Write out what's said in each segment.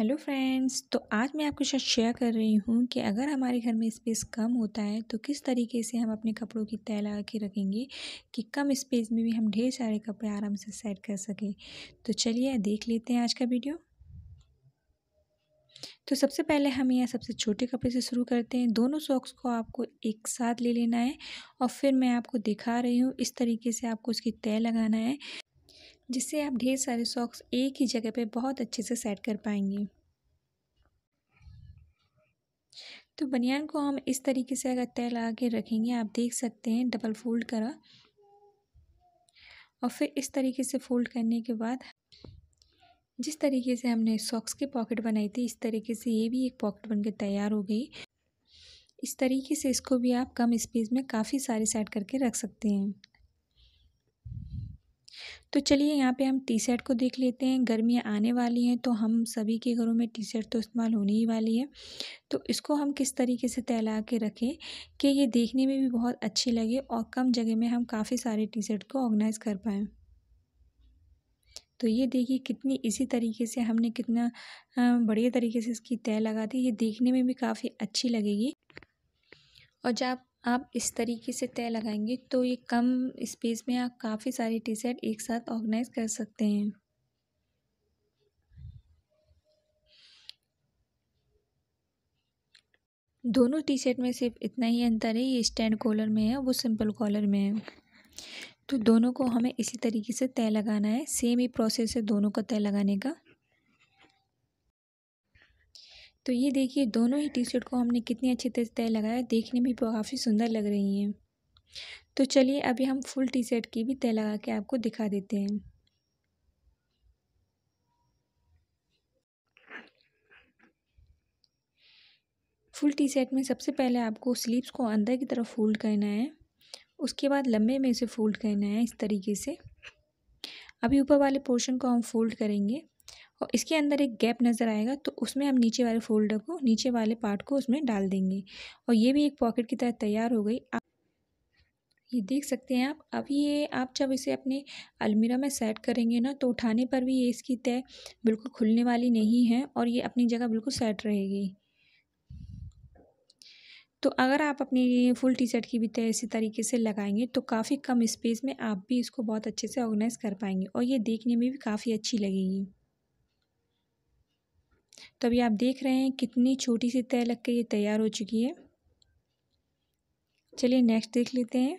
hello friends तो आज मैं आपके साथ शेयर कर रही हूँ कि अगर हमारे घर में स्पेस कम होता है तो किस तरीके से हम अपने कपड़ों की तय लगा के रखेंगे कि कम स्पेस में भी हम ढेर सारे कपड़े आराम से सेट कर सकें तो चलिए देख लेते हैं आज का वीडियो तो सबसे पहले हम यहाँ सबसे छोटे कपड़े से शुरू करते हैं दोनों सॉक्स को आपको एक साथ ले लेना है और फिर मैं आपको दिखा रही हूँ इस तरीके से आपको उसकी तय लगाना है जिससे आप ढेर सारे सॉक्स एक ही जगह पे बहुत अच्छे से सेट कर पाएंगे तो बनियान को हम इस तरीके से अगर तय लगा के रखेंगे आप देख सकते हैं डबल फोल्ड करा और फिर इस तरीके से फोल्ड करने के बाद जिस तरीके से हमने सॉक्स की पॉकेट बनाई थी इस तरीके से ये भी एक पॉकेट बनकर तैयार हो गई इस तरीके से इसको भी आप कम स्पेस में काफ़ी सारे सेट करके रख सकते हैं तो चलिए यहाँ पे हम टी शर्ट को देख लेते हैं गर्मियाँ आने वाली हैं तो हम सभी के घरों में टी शर्ट तो इस्तेमाल होने ही वाली है तो इसको हम किस तरीके से तैला के रखें कि ये देखने में भी बहुत अच्छी लगे और कम जगह में हम काफ़ी सारे टी शर्ट को ऑर्गेनाइज़ कर पाएँ तो ये देखिए कितनी इसी तरीके से हमने कितना बढ़िया तरीके से इसकी तय लगा दी ये देखने में भी काफ़ी अच्छी लगेगी और जब आप इस तरीके से तय लगाएंगे तो ये कम स्पेस में आप काफ़ी सारी टी शर्ट एक साथ ऑर्गेनाइज कर सकते हैं दोनों टी शर्ट में सिर्फ इतना ही अंतर है ये स्टैंड कॉलर में है वो सिंपल कॉलर में है तो दोनों को हमें इसी तरीके से तय लगाना है सेम ही प्रोसेस है दोनों का तय लगाने का तो ये देखिए दोनों ही टी शर्ट को हमने कितनी अच्छी तरह से तय लगाया देखने में काफ़ी सुंदर लग रही हैं तो चलिए अभी हम फुल टी शर्ट की भी तय लगा के आपको दिखा देते हैं फुल टी शर्ट में सबसे पहले आपको स्लीव्स को अंदर की तरफ फोल्ड करना है उसके बाद लंबे में इसे फोल्ड करना है इस तरीके से अभी ऊपर वाले पोर्शन को हम फोल्ड करेंगे और इसके अंदर एक गैप नज़र आएगा तो उसमें हम नीचे वाले फोल्डर को नीचे वाले पार्ट को उसमें डाल देंगे और ये भी एक पॉकेट की तरह तैयार हो गई आप ये देख सकते हैं आप अब ये आप जब इसे अपने अलमीरा में सेट करेंगे ना तो उठाने पर भी ये इसकी तय बिल्कुल खुलने वाली नहीं है और ये अपनी जगह बिल्कुल सेट रहेगी तो अगर आप अपनी फुल टी शर्ट की भी तय इसी तरीके से लगाएंगे तो काफ़ी कम स्पेस में आप भी इसको बहुत अच्छे से ऑर्गेनाइज़ कर पाएंगे और ये देखने में भी काफ़ी अच्छी लगेगी तो अभी आप देख रहे हैं कितनी छोटी सी तय लग के ये तैयार हो चुकी है चलिए नेक्स्ट देख लेते हैं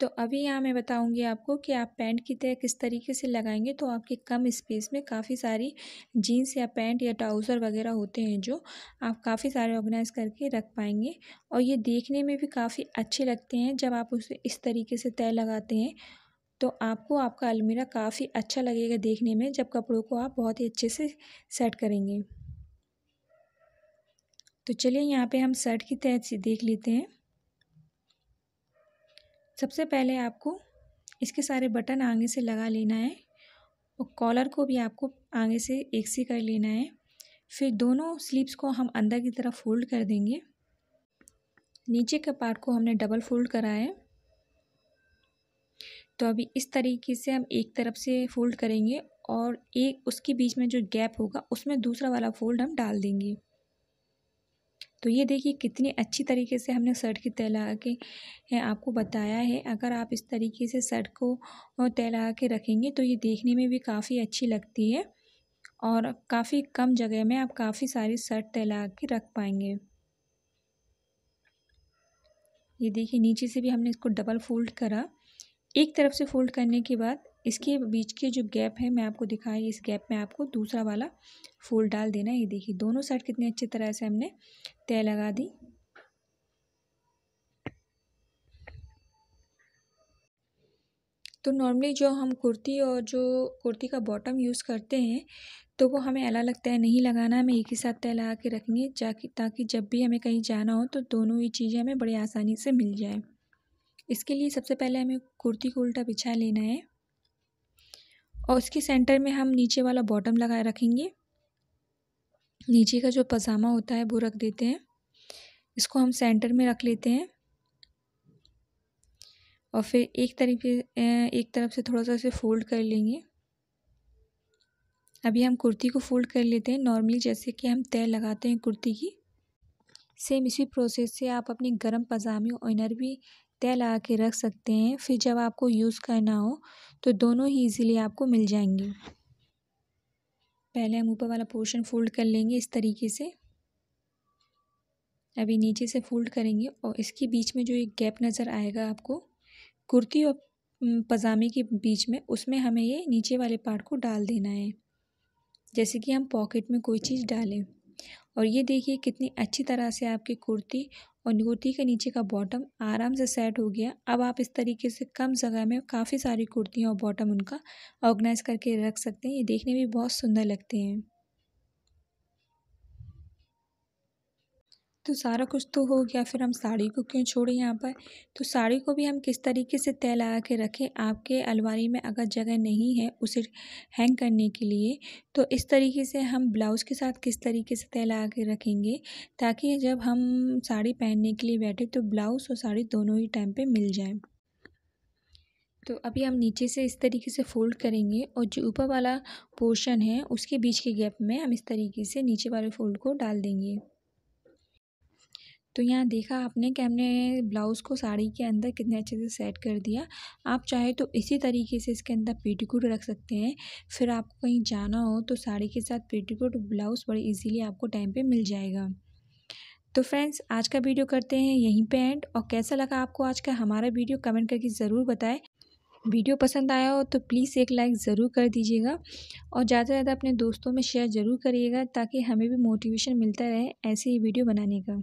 तो अभी यहाँ मैं बताऊंगी आपको कि आप पैंट की तय किस तरीके से लगाएंगे तो आपके कम स्पेस में काफ़ी सारी जीन्स या पैंट या ट्राउज़र वगैरह होते हैं जो आप काफ़ी सारे ऑर्गेनाइज करके रख पाएंगे और ये देखने में भी काफ़ी अच्छे लगते हैं जब आप उसे इस तरीके से तय लगाते हैं तो आपको आपका अलमीरा काफ़ी अच्छा लगेगा देखने में जब कपड़ों को आप बहुत ही अच्छे से सेट करेंगे तो चलिए यहाँ पे हम सेट की से देख लेते हैं सबसे पहले आपको इसके सारे बटन आगे से लगा लेना है और कॉलर को भी आपको आगे से एक सी कर लेना है फिर दोनों स्लीप्स को हम अंदर की तरफ फोल्ड कर देंगे नीचे के पार्ट को हमने डबल फोल्ड करा है तो अभी इस तरीके से हम एक तरफ से फ़ोल्ड करेंगे और एक उसके बीच में जो गैप होगा उसमें दूसरा वाला फ़ोल्ड हम डाल देंगे तो ये देखिए कितनी अच्छी तरीके से हमने शर्ट की तय लगा के आपको बताया है अगर आप इस तरीके से शर्ट को तय लगा के रखेंगे तो ये देखने में भी काफ़ी अच्छी लगती है और काफ़ी कम जगह में आप काफ़ी सारी शर्ट तय लगा के रख पाएंगे ये देखिए नीचे से भी हमने इसको डबल फोल्ड करा एक तरफ से फोल्ड करने के बाद इसके बीच के जो गैप है मैं आपको दिखाई इस गैप में आपको दूसरा वाला फोल्ड डाल देना ये देखिए दोनों साइड कितने अच्छी तरह से हमने तय लगा दी तो नॉर्मली जो हम कुर्ती और जो कुर्ती का बॉटम यूज़ करते हैं तो वो हमें अलग अलग तय नहीं लगाना हमें एक ही साथ तय लगा के रखनी है ताकि जब भी हमें कहीं जाना हो तो दोनों ही चीज़ें हमें बड़ी आसानी से मिल जाए इसके लिए सबसे पहले हमें कुर्ती को उल्टा बिछा लेना है और उसके सेंटर में हम नीचे वाला बॉटम लगा रखेंगे नीचे का जो पजामा होता है वो रख देते हैं इसको हम सेंटर में रख लेते हैं और फिर एक तरीके एक तरफ से थोड़ा सा इसे फोल्ड कर लेंगे अभी हम कुर्ती को फोल्ड कर लेते हैं नॉर्मली जैसे कि हम तय लगाते हैं कुर्ती की सेम इसी प्रोसेस से आप अपने गर्म पजामे और इनर भी तह लगा के रख सकते हैं फिर जब आपको यूज़ करना हो तो दोनों ही इजीली आपको मिल जाएंगे पहले हम ऊपर वाला पोर्शन फोल्ड कर लेंगे इस तरीके से अभी नीचे से फोल्ड करेंगे और इसके बीच में जो एक गैप नज़र आएगा आपको कुर्ती और पजामे के बीच में उसमें हमें ये नीचे वाले पार्ट को डाल देना है जैसे कि हम पॉकेट में कोई चीज़ डालें और ये देखिए कितनी अच्छी तरह से आपकी कुर्ती और कुर्ती के नीचे का बॉटम आराम से सेट हो गया अब आप इस तरीके से कम जगह में काफ़ी सारी कुर्तियाँ और बॉटम उनका ऑर्गेनाइज करके रख सकते हैं ये देखने में बहुत सुंदर लगते हैं तो सारा कुछ तो हो गया फिर हम साड़ी को क्यों छोड़ें यहाँ पर तो साड़ी को भी हम किस तरीके से तय लगा के रखें आपके अलमारी में अगर जगह नहीं है उसे हैंग करने के लिए तो इस तरीके से हम ब्लाउज़ के साथ किस तरीके से तय लगा के रखेंगे ताकि जब हम साड़ी पहनने के लिए बैठे तो ब्लाउज़ और साड़ी दोनों ही टाइम पर मिल जाए तो अभी हम नीचे से इस तरीके से फोल्ड करेंगे और जो ऊपर वाला पोर्शन है उसके बीच के गैप में हम इस तरीके से नीचे वाले फोल्ड को डाल देंगे तो यहाँ देखा आपने कि हमने ब्लाउज़ को साड़ी के अंदर कितने अच्छे से सेट कर दिया आप चाहे तो इसी तरीके से इसके अंदर पेटीकोट रख सकते हैं फिर आपको कहीं जाना हो तो साड़ी के साथ पेटीकोट ब्लाउज़ बड़े ईजीली आपको टाइम पर मिल जाएगा तो फ्रेंड्स आज का वीडियो करते हैं यहीं पे एंड और कैसा लगा आपको आज का हमारा वीडियो कमेंट करके ज़रूर बताएं वीडियो पसंद आया हो तो प्लीज़ एक लाइक ज़रूर कर दीजिएगा और ज़्यादा से ज़्यादा अपने दोस्तों में शेयर ज़रूर करिएगा ताकि हमें भी मोटिवेशन मिलता रहे ऐसे ही वीडियो बनाने का